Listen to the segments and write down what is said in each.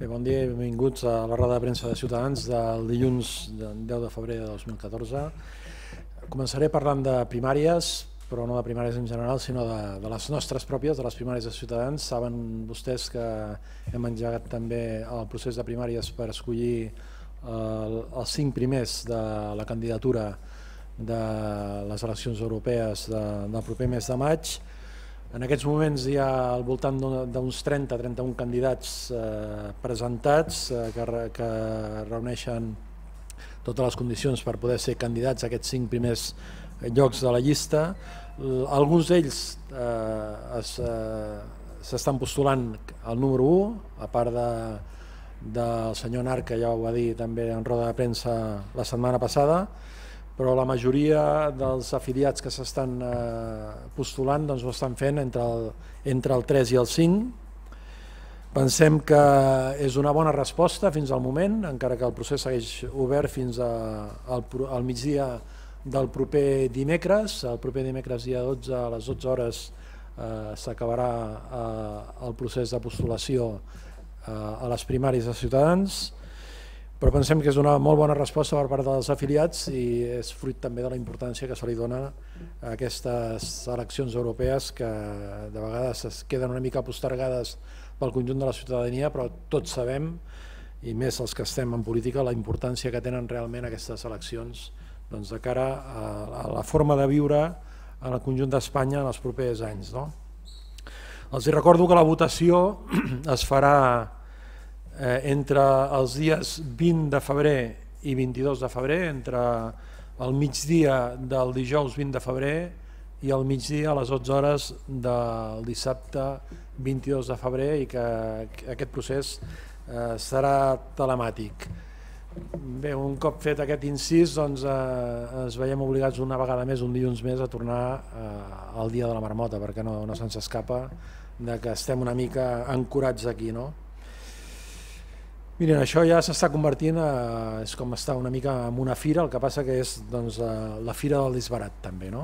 Bé, bon dia i benvinguts a la roda de premsa de Ciutadans del dilluns del 10 de febrer de 2014. Començaré parlant de primàries, però no de primàries en general, sinó de, de les nostres pròpies, de les primàries de Ciutadans. Saben vostès que hem engegat també el procés de primàries per escollir el, eh, els cinc primers de la candidatura de les eleccions europees de, del proper mes de maig en aquests moments hi ha al voltant d'uns 30-31 candidats eh, presentats eh, que, que reuneixen totes les condicions per poder ser candidats a aquests cinc primers llocs de la llista. Alguns d'ells eh, s'estan es, eh, postulant al número 1, a part de, del senyor Narc, que ja ho va dir també en roda de premsa la setmana passada, però la majoria dels afiliats que s'estan eh, postulant doncs, ho estan fent entre el, entre el 3 i el 5. Pensem que és una bona resposta fins al moment, encara que el procés segueix obert fins a, al, al migdia del proper dimecres. El proper dimecres dia 12 a les 12 hores eh, s'acabarà eh, el procés de postulació eh, a les primàries de Ciutadans però pensem que és una molt bona resposta per part dels afiliats i és fruit també de la importància que se li dona a aquestes eleccions europees que de vegades es queden una mica postergades pel conjunt de la ciutadania, però tots sabem, i més els que estem en política, la importància que tenen realment aquestes eleccions doncs, de cara a, a la forma de viure en el conjunt d'Espanya en els propers anys. No? Els recordo que la votació es farà eh, entre els dies 20 de febrer i 22 de febrer, entre el migdia del dijous 20 de febrer i el migdia a les 11 hores del dissabte 22 de febrer i que aquest procés eh, serà telemàtic. Bé, un cop fet aquest incís, doncs eh, ens veiem obligats una vegada més, un dilluns més, a tornar eh, al dia de la marmota, perquè no, no se'ns escapa de que estem una mica ancorats aquí, no? Miren, això ja s'està convertint, a, eh, és com està una mica en una fira, el que passa que és doncs, la, eh, la fira del disbarat també. No?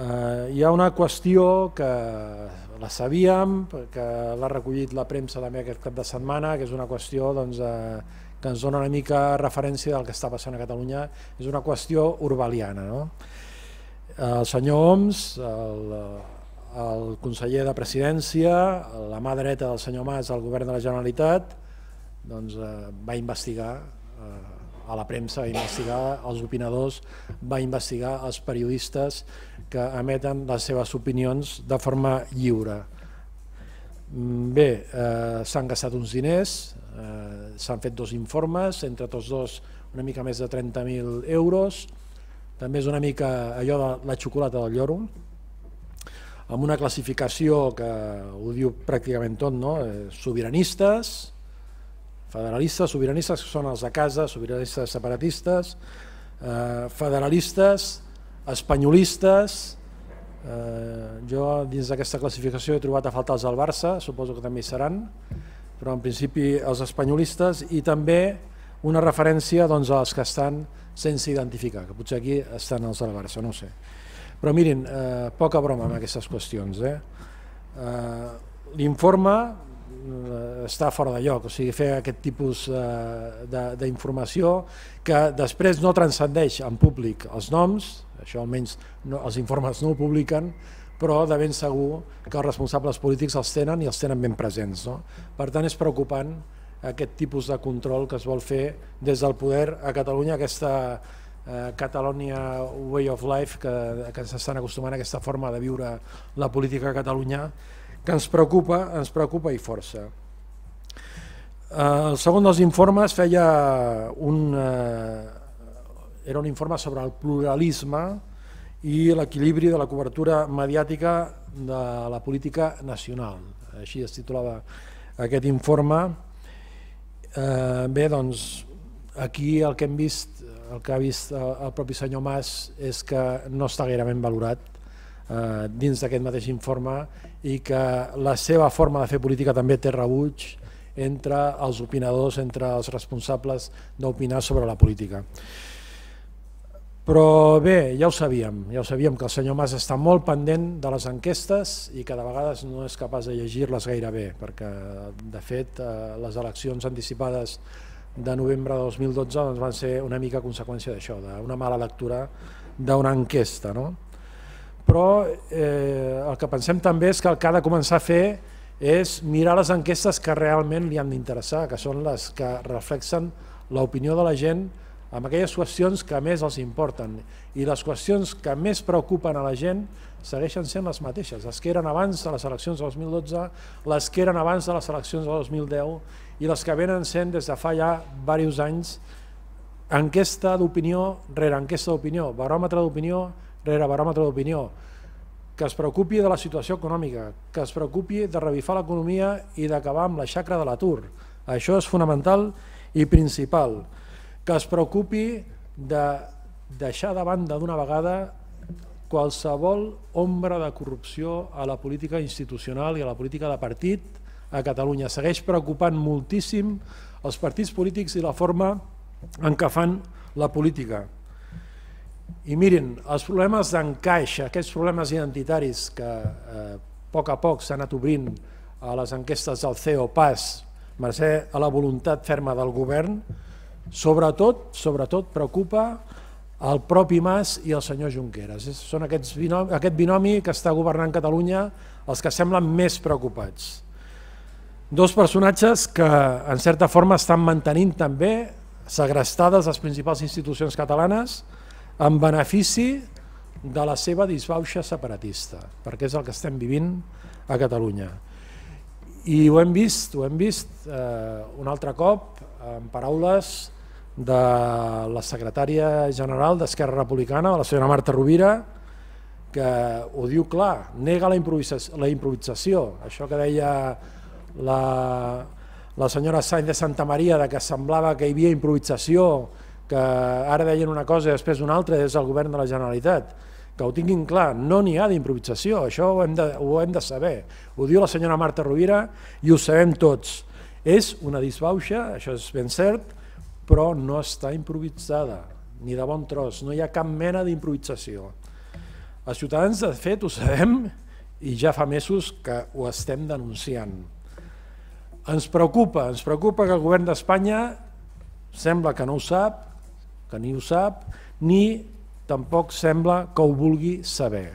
Eh, hi ha una qüestió que la sabíem, que l'ha recollit la premsa també aquest cap de setmana, que és una qüestió doncs, a, eh, que ens dona una mica referència del que està passant a Catalunya, és una qüestió urbaliana. No? El senyor Homs, el, el conseller de Presidència, la mà dreta del senyor Mas al govern de la Generalitat, doncs, eh, va investigar eh, a la premsa, va investigar els opinadors, va investigar els periodistes que emeten les seves opinions de forma lliure. Mm, bé, eh, s'han gastat uns diners, eh, s'han fet dos informes, entre tots dos una mica més de 30.000 euros, també és una mica allò de la xocolata del lloro, amb una classificació que ho diu pràcticament tot, no? Eh, sobiranistes, Federalistes, sobiranistes, que són els de casa, sobiranistes separatistes, eh, federalistes, espanyolistes, eh, jo dins d'aquesta classificació he trobat a faltar els del Barça, suposo que també hi seran, però en principi els espanyolistes i també una referència doncs, als que estan sense identificar, que potser aquí estan els del Barça, no sé. Però mirin, eh, poca broma amb aquestes qüestions. Eh? Eh, L'informe Eh, està fora de lloc, o sigui, fer aquest tipus eh, d'informació que després no transcendeix en públic els noms, això almenys no, els informes no ho publiquen, però de ben segur que els responsables polítics els tenen i els tenen ben presents. No? Per tant, és preocupant aquest tipus de control que es vol fer des del poder a Catalunya, aquesta eh, Catalonia way of life que, que s'estan acostumant a aquesta forma de viure la política a Catalunya, que ens preocupa, ens preocupa i força. El eh, segon dels informes feia un, eh, era un informe sobre el pluralisme i l'equilibri de la cobertura mediàtica de la política nacional. Així es titulava aquest informe. Eh, bé, doncs, aquí el que hem vist, el que ha vist el propi senyor Mas és que no està gaire ben valorat eh, dins d'aquest mateix informe i que la seva forma de fer política també té rebuig entre els opinadors, entre els responsables d'opinar sobre la política. Però bé, ja ho sabíem, ja ho sabíem que el senyor Mas està molt pendent de les enquestes i que de vegades no és capaç de llegir-les gaire bé, perquè de fet eh, les eleccions anticipades de novembre de 2012 doncs, van ser una mica conseqüència d'això, d'una mala lectura d'una enquesta. No? però eh, el que pensem també és que el que ha de començar a fer és mirar les enquestes que realment li han d'interessar, que són les que reflexen l'opinió de la gent amb aquelles qüestions que més els importen. I les qüestions que més preocupen a la gent segueixen sent les mateixes, les que eren abans de les eleccions del 2012, les que eren abans de les eleccions del 2010 i les que venen sent des de fa ja diversos anys enquesta d'opinió rere enquesta d'opinió, baròmetre d'opinió rere baròmetre d'opinió, que es preocupi de la situació econòmica, que es preocupi de revifar l'economia i d'acabar amb la xacra de l'atur. Això és fonamental i principal. Que es preocupi de deixar de banda d'una vegada qualsevol ombra de corrupció a la política institucional i a la política de partit a Catalunya. Segueix preocupant moltíssim els partits polítics i la forma en què fan la política. I mirin, els problemes d'encaix, aquests problemes identitaris que eh, a poc a poc s'han anat obrint a les enquestes del CEO PAS, mercè a la voluntat ferma del govern, sobretot, sobretot preocupa el propi Mas i el senyor Junqueras. Són aquests binomi, aquest binomi que està governant Catalunya els que semblen més preocupats. Dos personatges que, en certa forma, estan mantenint també segrestades les principals institucions catalanes, en benefici de la seva disbauxa separatista, perquè és el que estem vivint a Catalunya. I ho hem vist, ho hem vist eh, un altre cop en paraules de la secretària general d'Esquerra Republicana, la senyora Marta Rovira, que ho diu clar, nega la improvisació, la improvisació. això que deia la, la senyora Sainz de Santa Maria de que semblava que hi havia improvisació que ara deien una cosa i després una altra és el govern de la Generalitat. Que ho tinguin clar, no n'hi ha d'improvisació, això ho hem, de, ho hem de saber. Ho diu la senyora Marta Rovira i ho sabem tots. És una disbauxa, això és ben cert, però no està improvisada, ni de bon tros, no hi ha cap mena d'improvisació. Els ciutadans, de fet, ho sabem i ja fa mesos que ho estem denunciant. Ens preocupa, ens preocupa que el govern d'Espanya sembla que no ho sap, que ni ho sap, ni tampoc sembla que ho vulgui saber.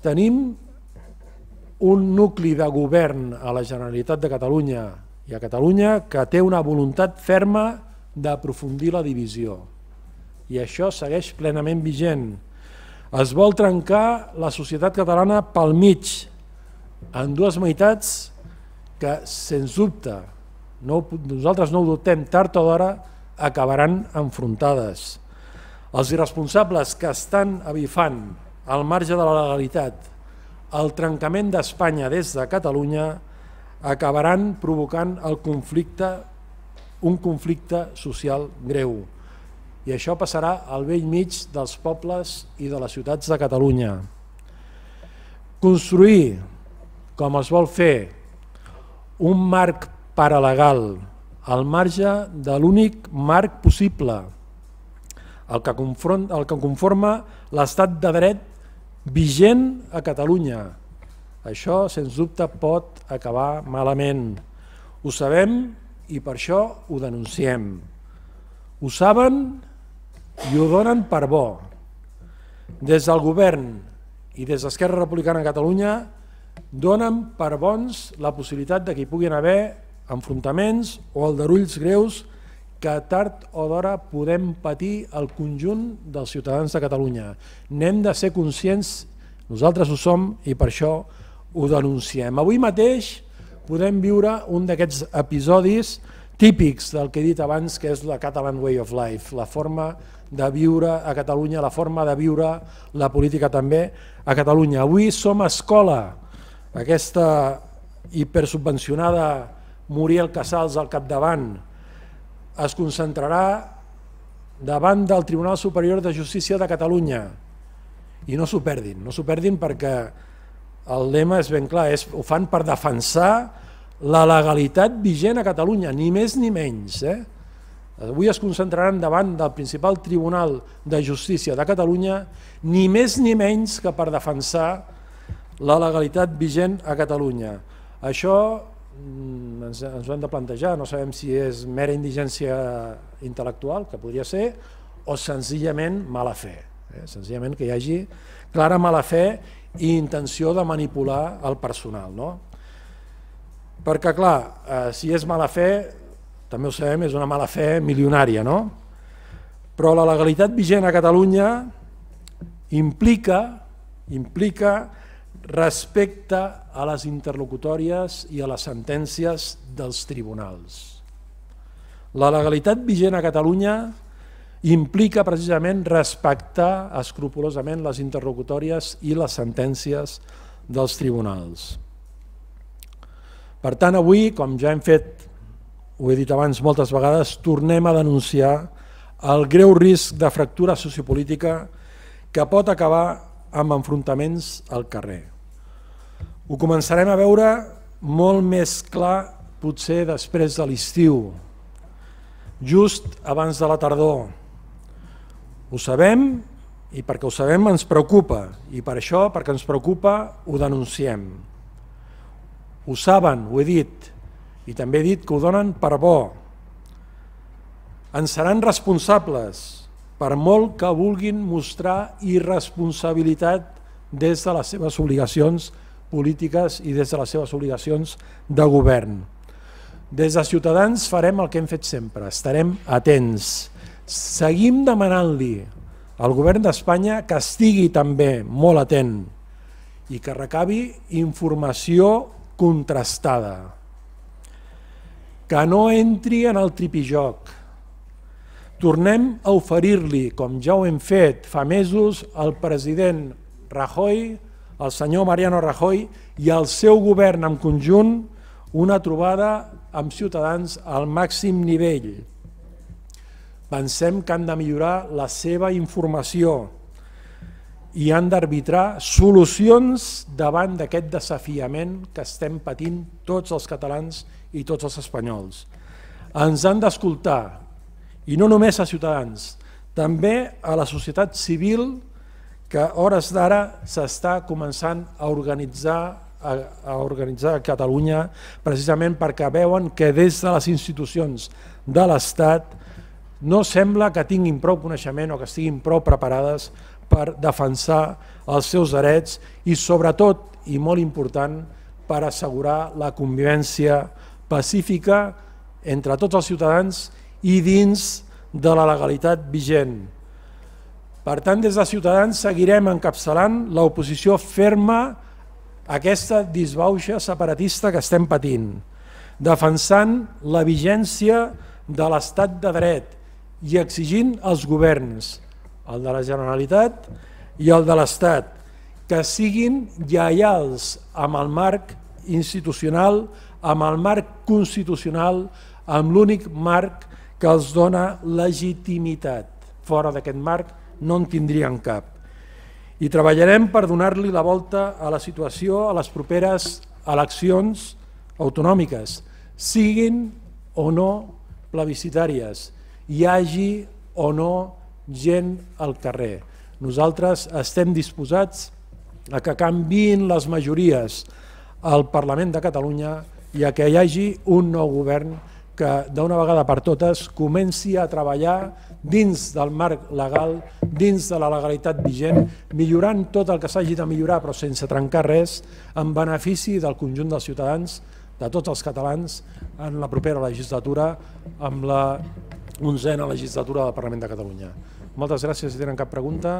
Tenim un nucli de govern a la Generalitat de Catalunya i a Catalunya que té una voluntat ferma d'aprofundir la divisió. I això segueix plenament vigent. Es vol trencar la societat catalana pel mig, en dues meitats que, sens dubte, no, nosaltres no ho dubtem, tard o d'hora, acabaran enfrontades. Els irresponsables que estan avifant al marge de la legalitat el trencament d'Espanya des de Catalunya acabaran provocant el conflicte, un conflicte social greu. I això passarà al vell mig dels pobles i de les ciutats de Catalunya. Construir, com es vol fer, un marc paralegal, al marge de l'únic marc possible, el que, confront, el que conforma l'estat de dret vigent a Catalunya. Això, sens dubte, pot acabar malament. Ho sabem i per això ho denunciem. Ho saben i ho donen per bo. Des del govern i des d'Esquerra Republicana de Catalunya donen per bons la possibilitat de que hi puguin haver enfrontaments o aldarulls greus que tard o d'hora podem patir el conjunt dels ciutadans de Catalunya. N'hem de ser conscients, nosaltres ho som i per això ho denunciem. Avui mateix podem viure un d'aquests episodis típics del que he dit abans, que és la Catalan Way of Life, la forma de viure a Catalunya, la forma de viure la política també a Catalunya. Avui som a escola, aquesta hipersubvencionada Muriel Casals al capdavant. Es concentrarà davant del Tribunal Superior de Justícia de Catalunya. I no s'ho perdin, no s'ho perdin perquè el lema és ben clar, és, ho fan per defensar la legalitat vigent a Catalunya, ni més ni menys. Eh? Avui es concentraran davant del principal Tribunal de Justícia de Catalunya, ni més ni menys que per defensar la legalitat vigent a Catalunya. Això Mm, ens, ens ho hem de plantejar, no sabem si és mera indigència intel·lectual, que podria ser, o senzillament mala fe. Eh? Senzillament que hi hagi clara mala fe i intenció de manipular el personal. No? Perquè, clar, eh, si és mala fe, també ho sabem, és una mala fe milionària, no? Però la legalitat vigent a Catalunya implica implica respecte a les interlocutòries i a les sentències dels tribunals. La legalitat vigent a Catalunya implica precisament respectar escrupulosament les interlocutòries i les sentències dels tribunals. Per tant, avui, com ja hem fet, ho he dit abans moltes vegades, tornem a denunciar el greu risc de fractura sociopolítica que pot acabar amb enfrontaments al carrer. Ho començarem a veure molt més clar potser després de l'estiu, just abans de la tardor. Ho sabem i perquè ho sabem ens preocupa i per això, perquè ens preocupa, ho denunciem. Ho saben, ho he dit, i també he dit que ho donen per bo. Ens seran responsables per molt que vulguin mostrar irresponsabilitat des de les seves obligacions personals polítiques i des de les seves obligacions de govern. Des de Ciutadans farem el que hem fet sempre, estarem atents. Seguim demanant-li al govern d'Espanya que estigui també molt atent i que recabi informació contrastada, que no entri en el tripijoc. Tornem a oferir-li, com ja ho hem fet fa mesos, al president Rajoy el senyor Mariano Rajoy i el seu govern en conjunt una trobada amb Ciutadans al màxim nivell. Pensem que han de millorar la seva informació i han d'arbitrar solucions davant d'aquest desafiament que estem patint tots els catalans i tots els espanyols. Ens han d'escoltar, i no només a Ciutadans, també a la societat civil i que a hores d'ara s'està començant a organitzar a, a organitzar a Catalunya precisament perquè veuen que des de les institucions de l'Estat no sembla que tinguin prou coneixement o que estiguin prou preparades per defensar els seus drets i sobretot, i molt important, per assegurar la convivència pacífica entre tots els ciutadans i dins de la legalitat vigent per tant, des de Ciutadans seguirem encapçalant l'oposició ferma a aquesta disbauxa separatista que estem patint, defensant la vigència de l'estat de dret i exigint als governs, el de la Generalitat i el de l'Estat, que siguin lleials amb el marc institucional, amb el marc constitucional, amb l'únic marc que els dona legitimitat. Fora d'aquest marc no en tindrien cap. I treballarem per donar-li la volta a la situació a les properes eleccions autonòmiques, siguin o no plebiscitàries, hi hagi o no gent al carrer. Nosaltres estem disposats a que canviïn les majories al Parlament de Catalunya i a que hi hagi un nou govern que d'una vegada per totes comenci a treballar dins del marc legal, dins de la legalitat vigent, millorant tot el que s'hagi de millorar però sense trencar res, en benefici del conjunt dels ciutadans, de tots els catalans, en la propera legislatura, amb la onzena legislatura del Parlament de Catalunya. Moltes gràcies si tenen cap pregunta.